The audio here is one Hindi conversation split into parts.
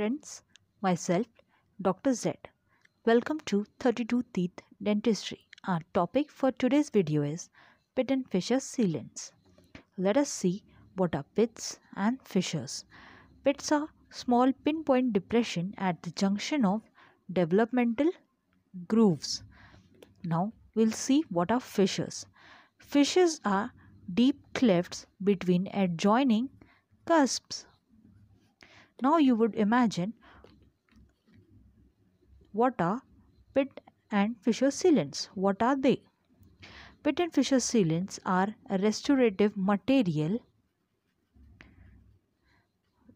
friends, myself, Dr. Z. Welcome to 32 Teeth Dentistry. Our topic for today's video is pit and fissure sealants. Let us see what are pits and fissures. Pits are small pinpoint depression at the junction of developmental grooves. Now we'll see what are fissures. Fissures are deep clefts between adjoining cusps now you would imagine what are pit and fissure sealants. What are they? Pit and fissure sealants are restorative material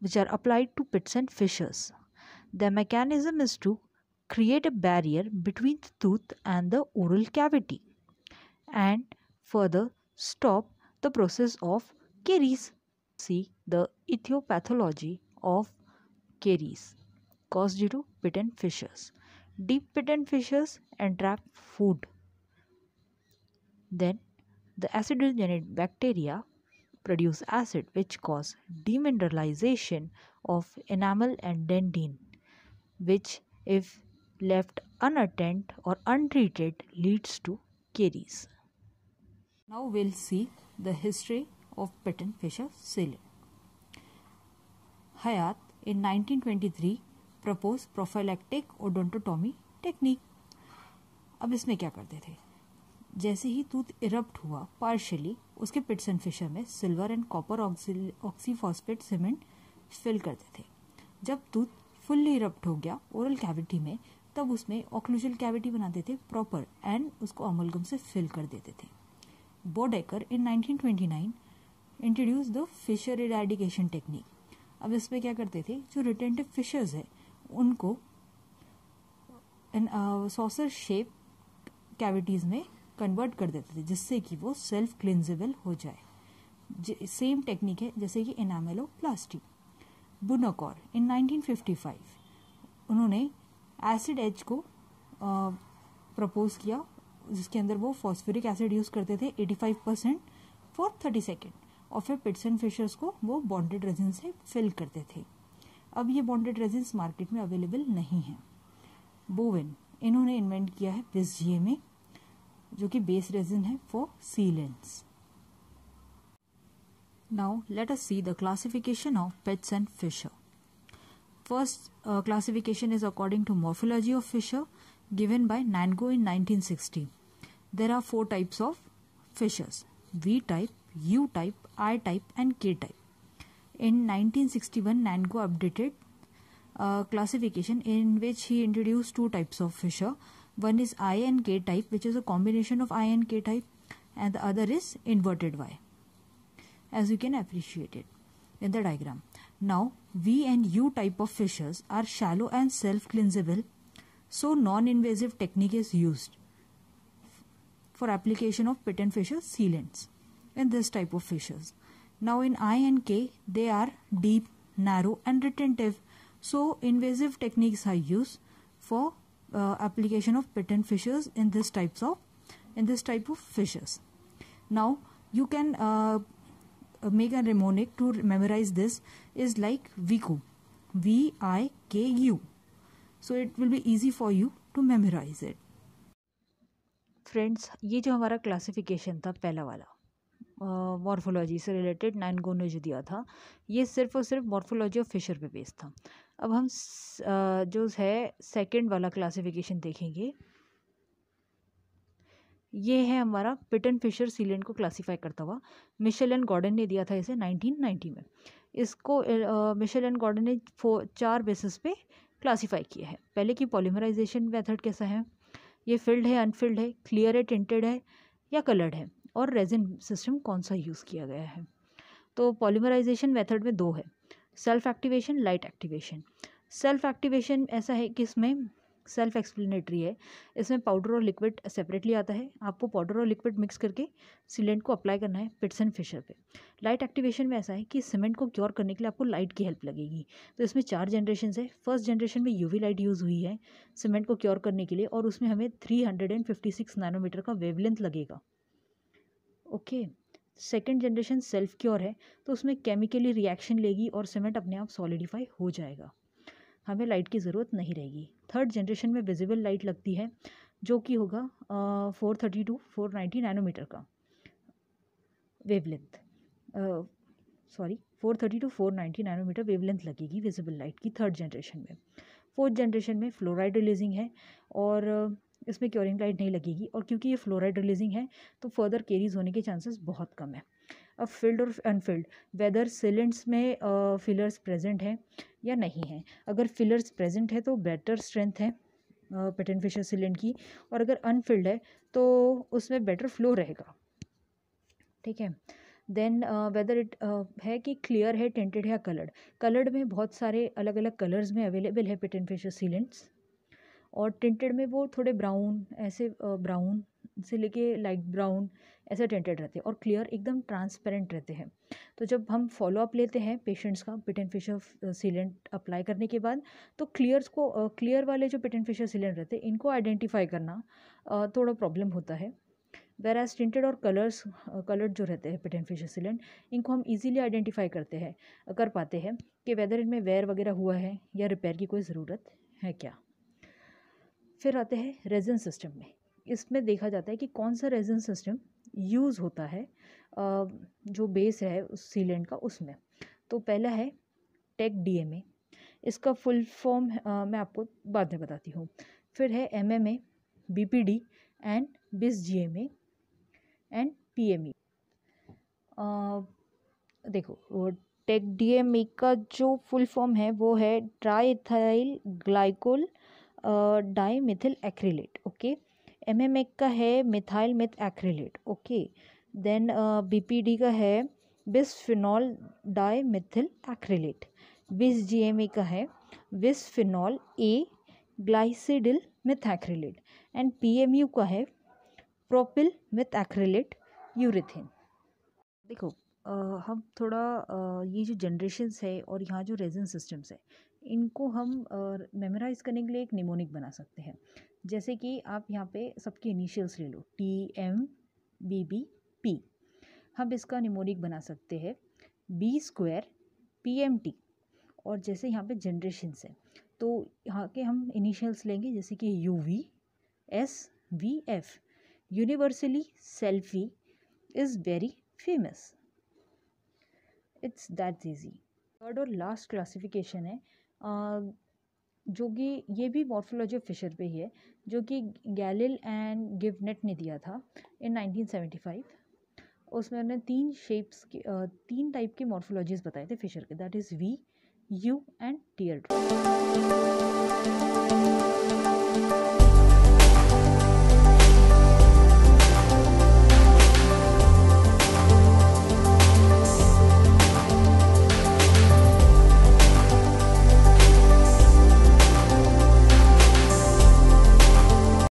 which are applied to pits and fissures. The mechanism is to create a barrier between the tooth and the oral cavity and further stop the process of caries. See the etiopathology of caries caused due to and fissures. Deep and fissures entrap food. Then the acidogenic bacteria produce acid which cause demineralization of enamel and dentine which if left unattended or untreated leads to caries. Now we'll see the history of and fissure sealant. Hayat in 1923 proposed prophylactic odontotomy technique. अब इसमें क्या करते थे जैसे ही टूथ इरप्ट हुआ पार्शली उसके पिट्स एंड फिशर में silver and copper oxyphosphate cement fill करते थे जब टूथ फुल्ली इरप्ट हो गया ओरल कैविटी में तब उसमें ऑक्लूजल कैविटी बनाते थे प्रॉपर एंड उसको अमलगम से फिल कर देते थे Bodecker in 1929 introduce the fissure eradication technique अब इसमें क्या करते थे जो रिटेंटिव फिशेज है उनको सॉसर शेप कैविटीज़ में कन्वर्ट कर देते थे जिससे कि वो सेल्फ क्लिनजेबल हो जाए सेम टेक्निक है जैसे कि इनामेलो प्लास्टिक बुनाकॉर इन 1955 उन्होंने एसिड एच को प्रपोज uh, किया जिसके अंदर वो फॉस्फोरिक एसिड यूज़ करते थे 85 परसेंट फॉर 30 सेकेंड और फिर पिट्स एंड फिशर्स को वो बॉन्डेड रेजिन से फिल करते थे अब ये बॉन्डेड रेजिन मार्केट में अवेलेबल नहीं है बोवेन इन्होंने इन्वेंट किया है पिसजीए में जो कि बेस रेजिन है for sealants now let us see the classification of pits and fissure first classification is according to to of fissure fisher by Nagano in in sixty there are four types of fissures V type U type, I type and K type. In 1961, Nanko updated uh, classification in which he introduced two types of fisher. One is I and K type which is a combination of I and K type and the other is inverted Y as you can appreciate it in the diagram. Now V and U type of fissures are shallow and self-cleansable so non-invasive technique is used for application of pit and fissure sealants. in this type of fishes. Now in I and K, they are deep, narrow and retentive. So invasive techniques are used for uh, application of pit and fishes in this types of in this type of fishes. Now you can uh, make a mnemonic to memorize this is like VIKU, V I K U. So it will be easy for you to memorize it. Friends ये जो हमारा क्लासिफिकेशन था पहला वाला मॉर्फोलॉजी से रिलेटेड नाइन ने जो दिया था ये सिर्फ और सिर्फ मॉर्फोलॉजी ऑफ फिशर पे बेस्ड था अब हम जो है सेकंड वाला क्लासिफिकेशन देखेंगे ये है हमारा पिटन फिशर सीलैंड को क्लासिफाई करता हुआ मिशेल एंड गॉर्डन ने दिया था इसे 1990 में इसको मिशेल एंड गॉर्डन ने चार बेसिस पे क्लासिफाई किया है पहले की पॉलीमराइजेशन मेथड कैसा है ये फील्ड है अनफील्ड है क्लियर है टिंटेड है या कलर्ड है और रेजिन सिस्टम कौन सा यूज़ किया गया है तो पॉलीमराइजेशन मेथड में दो है self activation light activation self activation ऐसा है कि इसमें सेल्फ एक्सप्लेनेटरी है इसमें पाउडर और लिक्विड सेपरेटली आता है आपको पाउडर और लिक्विड मिक्स करके सीलेंट को अप्लाई करना है पिट्स एंड फिशर पे लाइट एक्टिवेशन में ऐसा है कि सीमेंट को क्योर करने के लिए आपको लाइट की हेल्प लगेगी तो इसमें चार जनरेशन है फर्स्ट जनरेशन में यूवी लाइट यूज़ हुई है सीमेंट को क्योर करने के लिए और उसमें हमें three hundred and fifty six nanometer का वेवलेंथ लगेगा okay second generation self cure है तो उसमें केमिकली रिएक्शन लेगी और सीमेंट अपने आप सॉलिडिफाई हो जाएगा हमें लाइट की ज़रूरत नहीं रहेगी थर्ड जनरेशन में विजिबल लाइट लगती है जो कि होगा four thirty to four ninety nanometer का wavelength sorry four thirty to four ninety nanometer wavelength लगेगी विजिबल लाइट की थर्ड जनरेशन में फोर्थ जनरेशन में फ्लोराइड रिलीजिंग है और uh, इसमें क्योरिंग लाइट नहीं लगेगी और क्योंकि ये फ्लोराइड रिलीजिंग है तो फर्दर केरीज होने के चांसेस बहुत कम है अब फील्ड और अनफील्ड वेदर सिलेंट्स में फिलर्स प्रेजेंट हैं या नहीं तो है अगर फिलर्स प्रेजेंट है तो बेटर स्ट्रेंथ है पेटन फिशर सिलेंट की और अगर अनफील्ड है तो उसमें बेटर फ्लो रहेगा ठीक है देन वेदर इट है कि क्लियर है टेंटेड है या कलर्ड कलर्ड में बहुत सारे अलग अलग कलर्स में अवेलेबल है पेटन फिशर सीलेंट्स और टेंटेड में वो थोड़े ब्राउन ऐसे ब्राउन से लेके लाइट ब्राउन ऐसे टेंटेड रहते हैं और क्लियर एकदम ट्रांसपेरेंट रहते हैं तो जब हम फॉलोअप लेते हैं पेशेंट्स का पिटन फिशर सीलेंट अप्लाई करने के बाद तो क्लियर्स को क्लियर वाले जो पिटन फिशर सीलेंट रहते हैं इनको आइडेंटिफाई करना थोड़ा प्रॉब्लम होता है वेर एज टिंटेड और कलर्स कलर्ड जो रहते हैं पिटन फिशर सीलेंट इनको हम इजीली आइडेंटिफाई करते हैं कर पाते हैं कि वेदर इनमें वेयर वगैरह हुआ है या रिपेयर की कोई ज़रूरत है क्या फिर आते हैं रेजन सिस्टम में इसमें देखा जाता है कि कौन सा रेजन सिस्टम यूज़ होता है जो बेस है उस सीलेंट का उसमें तो पहला है टेक डी एम ए इसका फुल फॉर्म मैं आपको बाद में बताती हूँ फिर है M M A B P D and bis G M A and P M E देखो टेक डी एम ए का जो फुल फॉर्म है वो है triethyl glycol di methyl acrylate okay M M एक का है methyl methacrylate okay then B P D का है फिनॉल डाई मिथिल एक्रीलेट बिस जी एम ए का है phenol A glycidyl acrylate and P M U का है प्रोपिल मिथ मिथैक्रिलेट यूरिथिन देखो आ, हम थोड़ा आ, ये जो जनरेशन्स है और यहाँ जो रेजन सिस्टम्स है इनको हम मेमोराइज़ करने के लिए एक निमोनिक बना सकते हैं जैसे कि आप यहाँ पे सबके इनिशियल्स ले लो T M B B P हम इसका निमोनिक बना सकते हैं B square P M T और जैसे यहाँ पे जनरेशन्स है तो यहाँ के हम इनिशियल्स लेंगे जैसे कि U V S V F universally selfie is very famous it's that easy third और लास्ट क्लासिफिकेशन है जो कि ये भी मॉर्फोलॉजी ऑफ फिशर पे ही है जो कि गैलिल एंड गिवनेट ने दिया था इन 1975 उसमें उन्होंने तीन शेप्स के तीन टाइप के मॉर्फोलॉजीज बताए थे फिशर के that is V U and tier